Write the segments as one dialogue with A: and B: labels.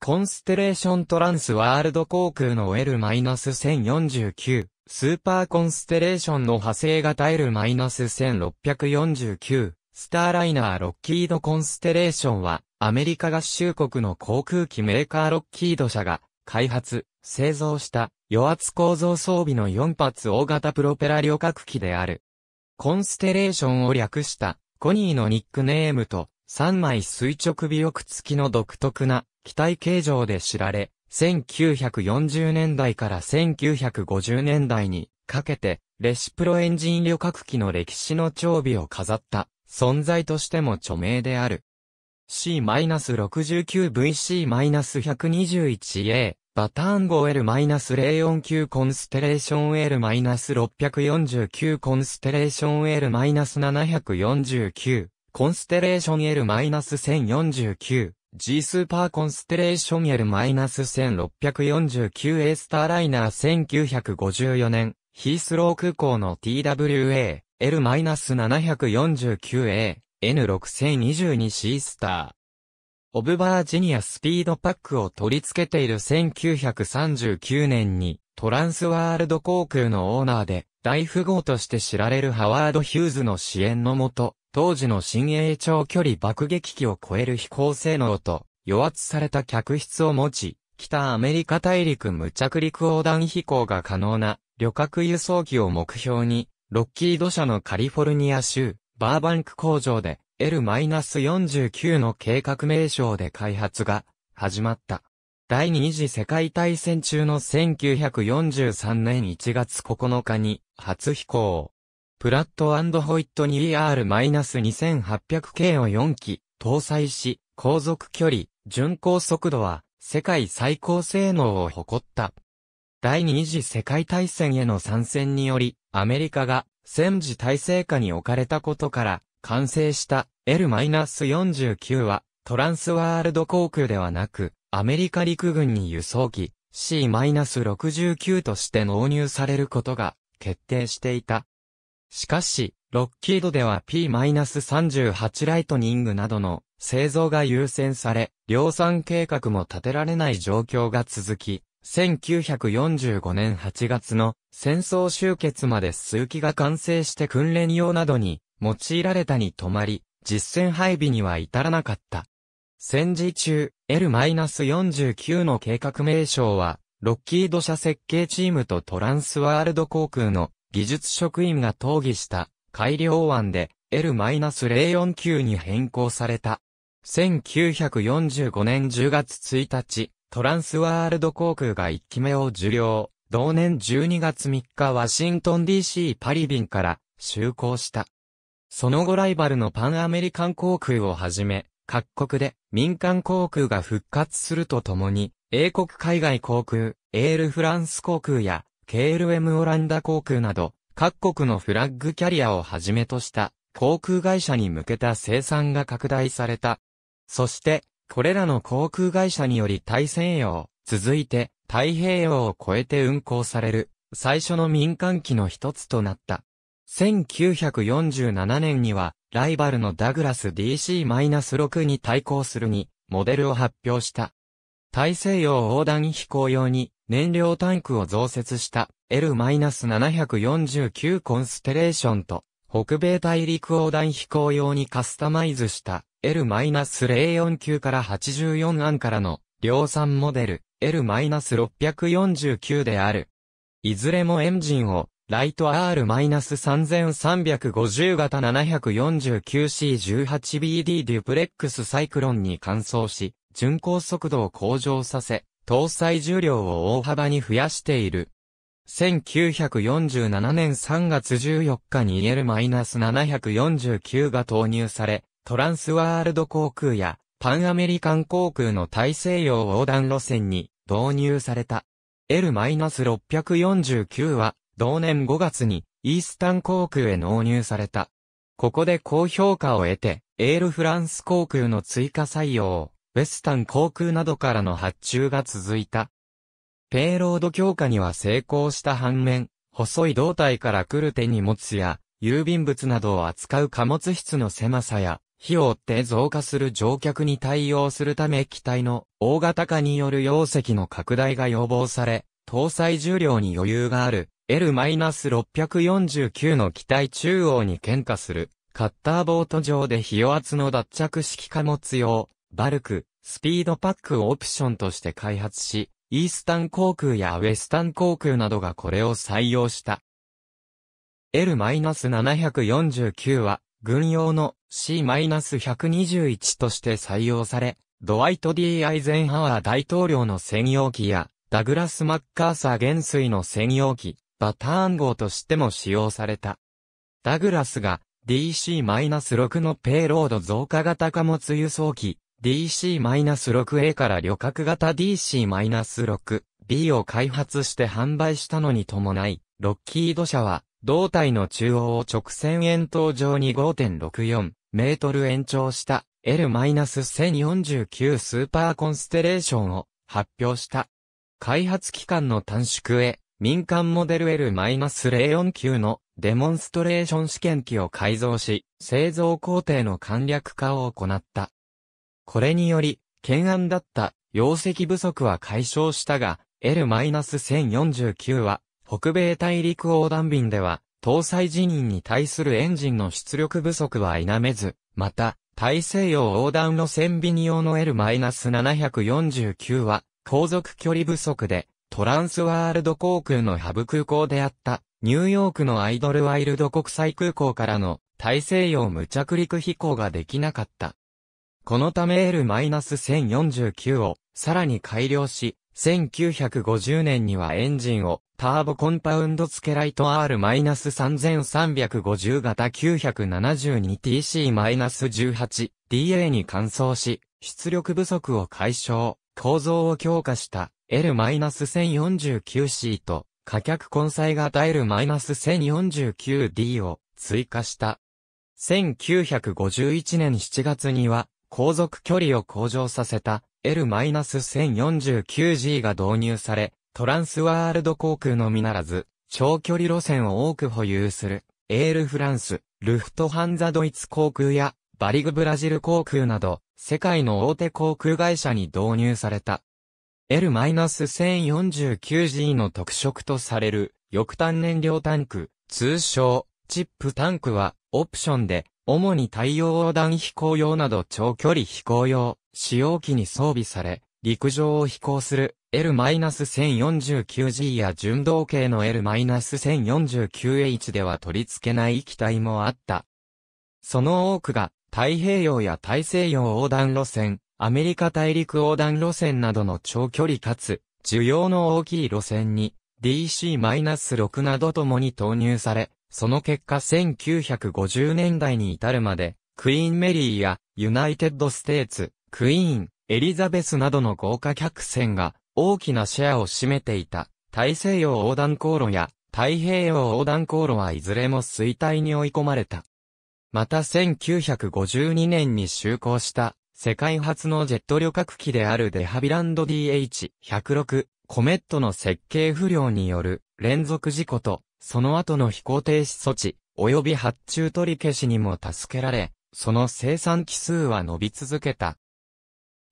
A: コンステレーショントランスワールド航空の L-1049、スーパーコンステレーションの派生型 L-1649、スターライナーロッキードコンステレーションは、アメリカ合衆国の航空機メーカーロッキード社が、開発、製造した、余圧構造装備の4発大型プロペラ旅客機である。コンステレーションを略した、コニーのニックネームと、3枚垂直尾翼付きの独特な機体形状で知られ、1940年代から1950年代にかけて、レシプロエンジン旅客機の歴史の長尾を飾った存在としても著名である。C-69VC-121A バターン 5L-049 コンステレーション L-649 コンステレーション L-749 コンステレーション L-1049 G スーパーコンステレーション L-1649A スターライナー1954年、ヒースロー空港の TWA、L-749A、N6022C スター。オブバージニアスピードパックを取り付けている1939年に、トランスワールド航空のオーナーで、大富豪として知られるハワード・ヒューズの支援のもと、当時の新鋭長距離爆撃機を超える飛行性能と、与圧された客室を持ち、北アメリカ大陸無着陸横断飛行が可能な旅客輸送機を目標に、ロッキード社のカリフォルニア州、バーバンク工場で L-49 の計画名称で開発が始まった。第二次世界大戦中の1943年1月9日に初飛行。プラットホイットに ER-2800K を4機搭載し、航続距離、巡航速度は世界最高性能を誇った。第二次世界大戦への参戦により、アメリカが戦時体制下に置かれたことから、完成した L-49 は、トランスワールド航空ではなく、アメリカ陸軍に輸送機 C-69 として納入されることが決定していた。しかし、ロッキードでは P-38 ライトニングなどの製造が優先され、量産計画も立てられない状況が続き、1945年8月の戦争終結まで数機が完成して訓練用などに用いられたに止まり、実戦配備には至らなかった。戦時中、L-49 の計画名称は、ロッキード社設計チームとトランスワールド航空の技術職員が討議した改良案で L-049 に変更された。1945年10月1日、トランスワールド航空が1機目を受領。同年12月3日ワシントン DC パリ便から就航した。その後ライバルのパンアメリカン航空をはじめ、各国で民間航空が復活するとともに、英国海外航空、エールフランス航空や KLM オランダ航空など、各国のフラッグキャリアをはじめとした航空会社に向けた生産が拡大された。そして、これらの航空会社により大西洋、続いて太平洋を越えて運航される最初の民間機の一つとなった。1947年には、ライバルのダグラス DC-6 に対抗するに、モデルを発表した。大西洋横断飛行用に、燃料タンクを増設した L-749 コンステレーションと北米大陸横断飛行用にカスタマイズした L-049 から84案からの量産モデル L-649 である。いずれもエンジンをライト R-3350 型 749C18BD デュプレックスサイクロンに換装し、巡航速度を向上させ、搭載重量を大幅に増やしている。1947年3月14日に EL-749 が投入され、トランスワールド航空やパンアメリカン航空の大西洋横断路線に導入された。L-649 は同年5月にイースタン航空へ納入された。ここで高評価を得て、エールフランス航空の追加採用、ウェスタン航空などからの発注が続いた。ペイロード強化には成功した反面、細い胴体から来る手荷物や、郵便物などを扱う貨物室の狭さや、火を追って増加する乗客に対応するため機体の大型化による容積の拡大が要望され、搭載重量に余裕がある L-649 の機体中央に喧嘩するカッターボート上で火を圧の脱着式貨物用バルク、スピードパックをオプションとして開発し、イースタン航空やウェスタン航空などがこれを採用した。L-749 は、軍用の C-121 として採用され、ドワイト・ D・ アイゼンハワー大統領の専用機や、ダグラス・マッカーサー元帥の専用機、バターン号としても使用された。ダグラスが DC-6 のペイロード増加型貨物輸送機、DC-6A から旅客型 DC-6B を開発して販売したのに伴い、ロッキード社は、胴体の中央を直線円筒状に5.64メートル延長した L-1049 スーパーコンステレーションを発表した。開発期間の短縮へ、民間モデル L-049 のデモンストレーション試験機を改造し、製造工程の簡略化を行った。これにより、懸案だった容積不足は解消したが、L-1049 は、北米大陸横断便では、搭載辞任に対するエンジンの出力不足は否めず、また、大西洋横断路線便用の L-749 は、航続距離不足で、トランスワールド航空のハブ空港であった、ニューヨークのアイドルワイルド国際空港からの大西洋無着陸飛行ができなかった。このため L-1049 をさらに改良し、1950年にはエンジンをターボコンパウンド付けライト R-3350 型 972TC-18DA に換装し、出力不足を解消、構造を強化した L-1049C と火脚混載型 L-1049D を追加した。1951年7月には航続距離を向上させた L-1049G が導入され、トランスワールド航空のみならず、長距離路線を多く保有する、エールフランス、ルフトハンザドイツ航空や、バリグブラジル航空など、世界の大手航空会社に導入された。L-1049G の特色とされる、翼端燃料タンク、通称、チップタンクは、オプションで、主に太陽横断飛行用など長距離飛行用、使用機に装備され、陸上を飛行する L-1049G や純道系の L-1049H では取り付けない機体もあった。その多くが太平洋や大西洋横断路線、アメリカ大陸横断路線などの長距離かつ、需要の大きい路線に DC-6 などともに投入され、その結果1950年代に至るまで、クイーンメリーやユナイテッドステーツ、クイーン、エリザベスなどの豪華客船が大きなシェアを占めていた大西洋横断航路や太平洋横断航路はいずれも衰退に追い込まれた。また1952年に就航した世界初のジェット旅客機であるデハビランド DH106 コメットの設計不良による連続事故とその後の飛行停止措置、及び発注取り消しにも助けられ、その生産機数は伸び続けた。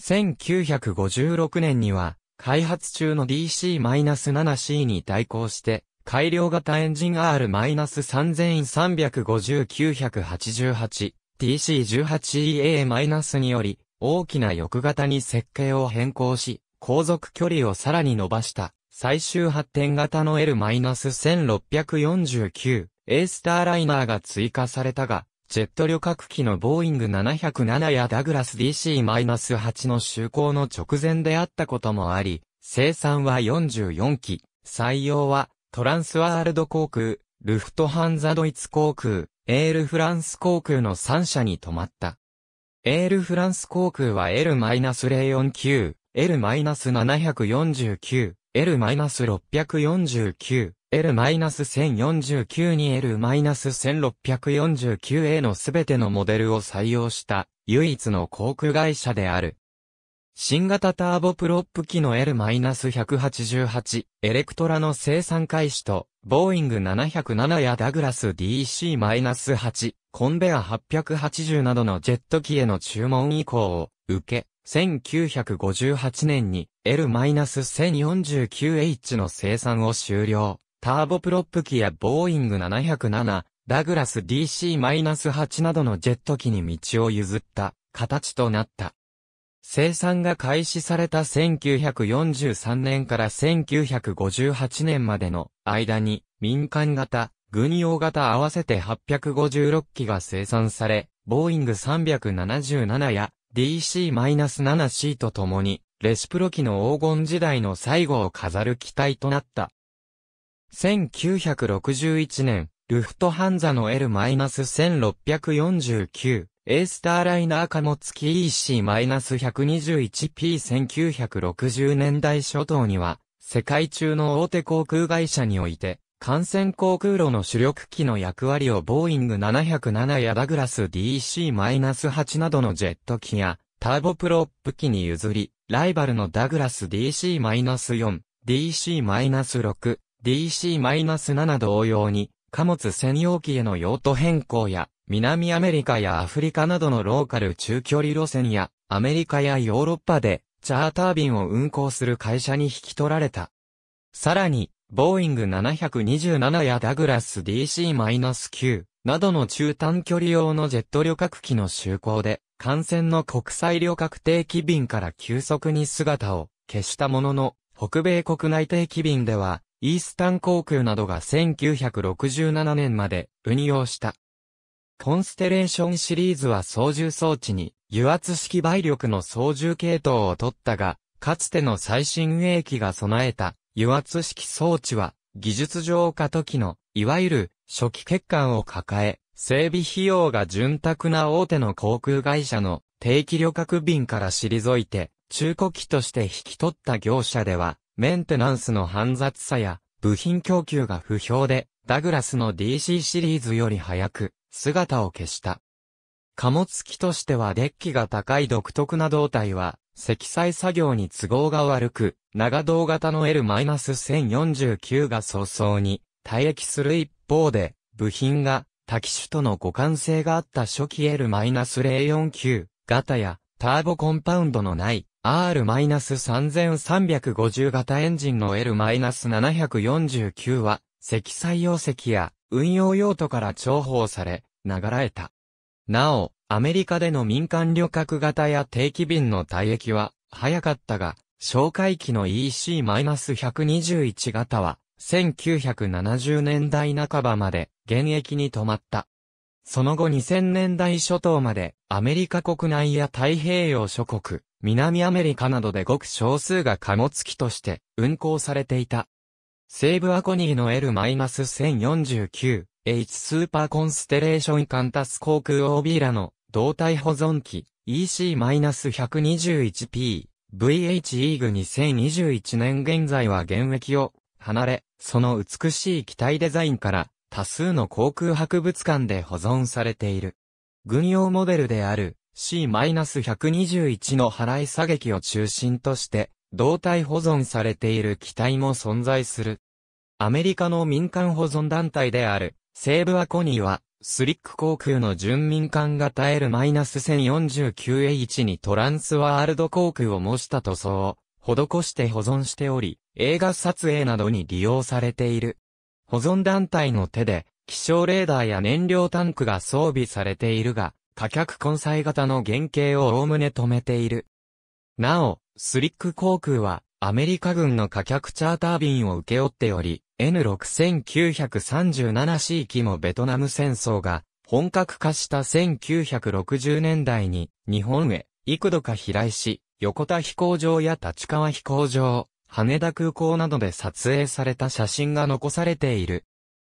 A: 1956年には、開発中の DC-7C に対抗して、改良型エンジン R-3350-988、DC-18EA- により、大きな翼型に設計を変更し、航続距離をさらに伸ばした。最終発展型の L-1649A スターライナーが追加されたが、ジェット旅客機のボーイング707やダグラス DC-8 の就航の直前であったこともあり、生産は44機、採用はトランスワールド航空、ルフトハンザドイツ航空、エールフランス航空の3社に止まった。エールフランス航空は L-049、L-749、L-649、L-1049 に L-1649A のすべてのモデルを採用した唯一の航空会社である。新型ターボプロップ機の L-188 エレクトラの生産開始と、ボーイング707やダグラス DC-8 コンベア880などのジェット機への注文以降を受け、1958年に L-1049H の生産を終了。ターボプロップ機やボーイング707、ダグラス DC-8 などのジェット機に道を譲った形となった。生産が開始された1943年から1958年までの間に民間型、軍用型合わせて856機が生産され、ボーイング377や DC-7C とともにレシプロ機の黄金時代の最後を飾る機体となった。1961年、ルフトハンザの L-1649、ースターライナー貨物機 EC-121P1960 年代初頭には、世界中の大手航空会社において、感染航空路の主力機の役割をボーイング707やダグラス DC-8 などのジェット機や、ターボプロップ機に譲り、ライバルのダグラス DC-4、DC-6、DC-7 同様に、貨物専用機への用途変更や、南アメリカやアフリカなどのローカル中距離路線や、アメリカやヨーロッパで、チャーター便を運行する会社に引き取られた。さらに、ボーイング727やダグラス DC-9 などの中短距離用のジェット旅客機の就航で、感染の国際旅客定期便から急速に姿を消したものの、北米国内定期便では、イースタン航空などが1967年まで運用した。コンステレーションシリーズは操縦装置に油圧式倍力の操縦系統を取ったが、かつての最新営機が備えた油圧式装置は技術上過渡期のいわゆる初期欠陥を抱え、整備費用が潤沢な大手の航空会社の定期旅客便から退いて、中古機として引き取った業者では、メンテナンスの煩雑さや部品供給が不評で、ダグラスの DC シリーズより早く姿を消した。貨物機としてはデッキが高い独特な胴体は、積載作業に都合が悪く、長胴型の L-1049 が早々に退役する一方で、部品が多機種との互換性があった初期 L-049 型や、ターボコンパウンドのない R-3350 型エンジンの L-749 は、積載用石や運用用途から重宝され、流れた。なお、アメリカでの民間旅客型や定期便の退役は早かったが、紹介機の EC-121 型は1970年代半ばまで現役に止まった。その後2000年代初頭までアメリカ国内や太平洋諸国、南アメリカなどでごく少数が貨物機として運行されていた。西部アコニーの L-1049H スーパーコンステレーションカンタス航空 OB ラの胴体保存機 EC-121P VH イーグ2021年現在は現役を離れ、その美しい機体デザインから多数の航空博物館で保存されている。軍用モデルである C-121 の払い下げ機を中心として胴体保存されている機体も存在する。アメリカの民間保存団体である西ブアコニーはスリック航空の準民間型 L-1049H にトランスワールド航空を模した塗装を施して保存しており、映画撮影などに利用されている。保存団体の手で、気象レーダーや燃料タンクが装備されているが、火脚根載型の原型をおおむね止めている。なお、スリック航空は、アメリカ軍の火脚チャーター便を請け負っており、N6937C 機もベトナム戦争が本格化した1960年代に日本へ幾度か飛来し、横田飛行場や立川飛行場、羽田空港などで撮影された写真が残されている。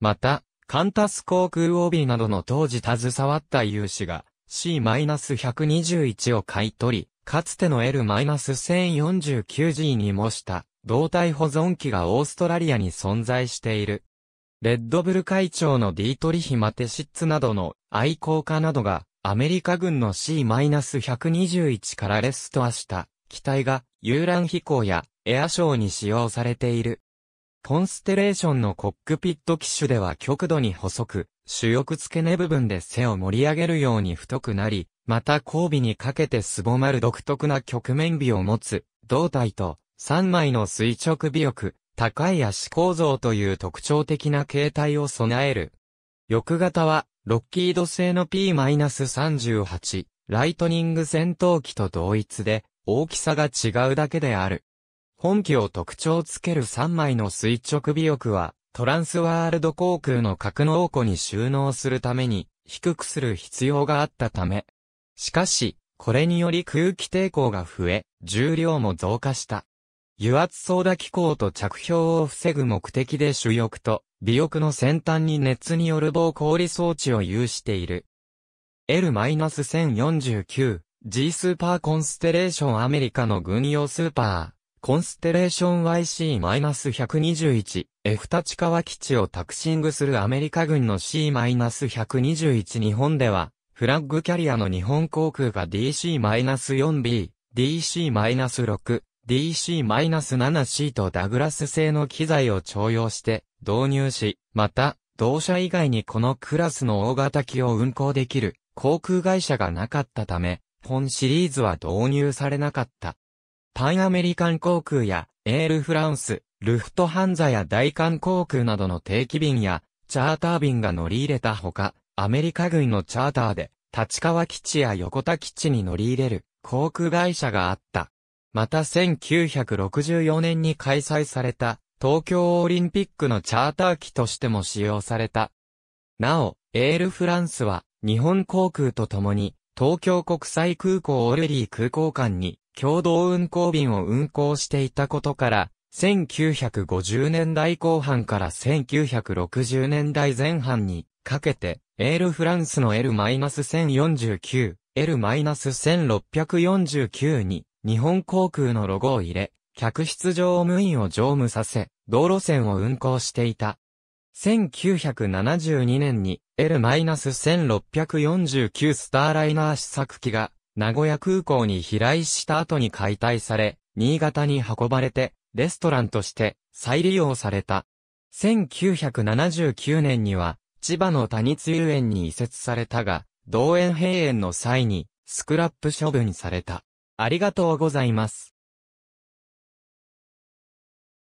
A: また、カンタス航空 OB などの当時携わった有志が C-121 を買い取り、かつての L-1049G に模した胴体保存機がオーストラリアに存在している。レッドブル会長のディートリヒ・マテシッツなどの愛好家などがアメリカ軍の C-121 からレストアした機体が遊覧飛行やエアショーに使用されている。コンステレーションのコックピット機種では極度に細く、主翼付け根部分で背を盛り上げるように太くなり、また後尾にかけてすぼまる独特な曲面美を持つ、胴体と3枚の垂直尾翼、高い足構造という特徴的な形態を備える。翼型は、ロッキード製の P-38、ライトニング戦闘機と同一で、大きさが違うだけである。本機を特徴つける3枚の垂直尾翼は、トランスワールド航空の格納庫に収納するために、低くする必要があったため。しかし、これにより空気抵抗が増え、重量も増加した。油圧操舵機構と着氷を防ぐ目的で主翼と尾翼の先端に熱による防氷装置を有している。L-1049G スーパーコンステレーションアメリカの軍用スーパー。コンステレーション YC-121、F 立川基地をタクシングするアメリカ軍の C-121 日本では、フラッグキャリアの日本航空が DC-4B、DC-6、DC-7C とダグラス製の機材を徴用して導入し、また、同社以外にこのクラスの大型機を運航できる航空会社がなかったため、本シリーズは導入されなかった。パンアメリカン航空や、エールフランス、ルフトハンザや大韓航空などの定期便や、チャーター便が乗り入れたほか、アメリカ軍のチャーターで、立川基地や横田基地に乗り入れる航空会社があった。また1964年に開催された東京オリンピックのチャーター機としても使用された。なお、エールフランスは日本航空と共に東京国際空港オルリー空港間に共同運行便を運行していたことから、1950年代後半から1960年代前半にかけて、エールフランスの L-1049、L-1649 に日本航空のロゴを入れ、客室乗務員を乗務させ、道路線を運行していた。1972年に L-1649 スターライナー試作機が名古屋空港に飛来した後に解体され、新潟に運ばれて、レストランとして再利用された。1979年には、千葉の谷津遊園に移設されたが、同園閉園の際に、スクラップ処分された。ありがとうございます。